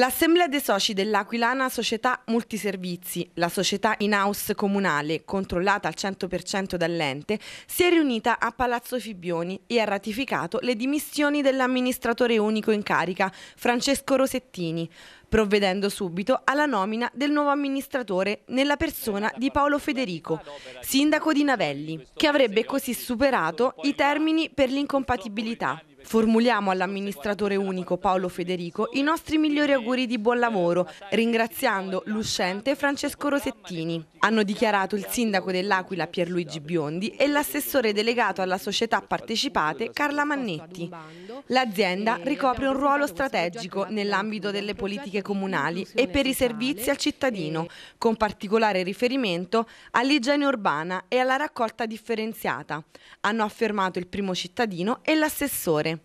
L'assemblea dei soci dell'Aquilana Società Multiservizi, la società in-house comunale controllata al 100% dall'ente, si è riunita a Palazzo Fibbioni e ha ratificato le dimissioni dell'amministratore unico in carica, Francesco Rosettini provvedendo subito alla nomina del nuovo amministratore nella persona di Paolo Federico, sindaco di Navelli, che avrebbe così superato i termini per l'incompatibilità. Formuliamo all'amministratore unico Paolo Federico i nostri migliori auguri di buon lavoro, ringraziando l'uscente Francesco Rosettini. Hanno dichiarato il sindaco dell'Aquila Pierluigi Biondi e l'assessore delegato alla società partecipate Carla Mannetti. L'azienda ricopre un ruolo strategico nell'ambito delle politiche politiche comunali e per i servizi al cittadino, con particolare riferimento all'igiene urbana e alla raccolta differenziata, hanno affermato il primo cittadino e l'assessore.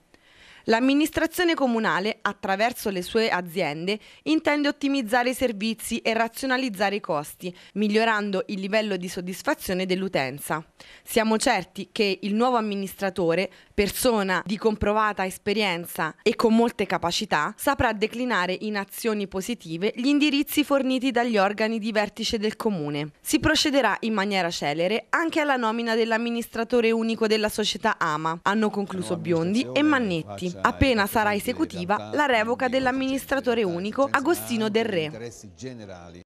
L'amministrazione comunale, attraverso le sue aziende, intende ottimizzare i servizi e razionalizzare i costi, migliorando il livello di soddisfazione dell'utenza. Siamo certi che il nuovo amministratore, persona di comprovata esperienza e con molte capacità, saprà declinare in azioni positive gli indirizzi forniti dagli organi di vertice del comune. Si procederà in maniera celere anche alla nomina dell'amministratore unico della società AMA, hanno concluso Biondi e Mannetti appena sarà esecutiva la revoca dell'amministratore unico Agostino Del Re.